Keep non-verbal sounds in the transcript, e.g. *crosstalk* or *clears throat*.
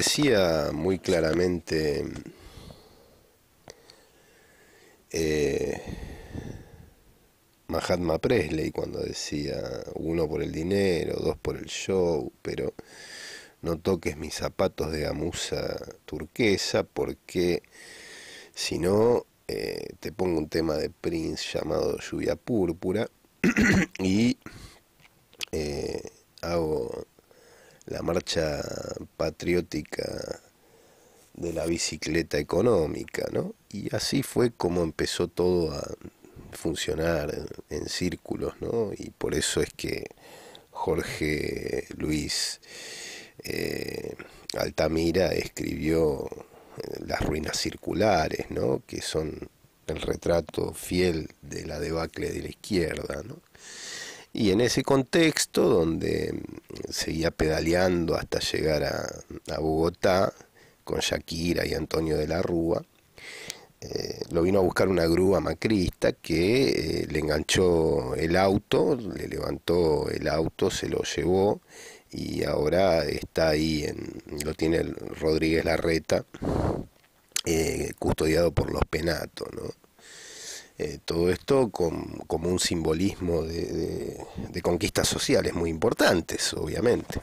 decía muy claramente eh, Mahatma Presley cuando decía uno por el dinero, dos por el show, pero no toques mis zapatos de gamusa turquesa porque si no eh, te pongo un tema de Prince llamado Lluvia Púrpura *clears throat* y la marcha patriótica de la bicicleta económica, ¿no? Y así fue como empezó todo a funcionar en círculos, ¿no? Y por eso es que Jorge Luis eh, Altamira escribió eh, Las ruinas circulares, ¿no? Que son el retrato fiel de la debacle de la izquierda, ¿no? Y en ese contexto donde seguía pedaleando hasta llegar a, Bogotá con Shakira y Antonio de la Rúa. Eh, lo vino a buscar una grúa macrista que eh, le enganchó el auto, le levantó el auto, se lo llevó y ahora está ahí, en, lo tiene Rodríguez Larreta, eh, custodiado por los penatos. ¿no? Eh, todo esto como un simbolismo de conquistas sociales muy importantes, obviamente.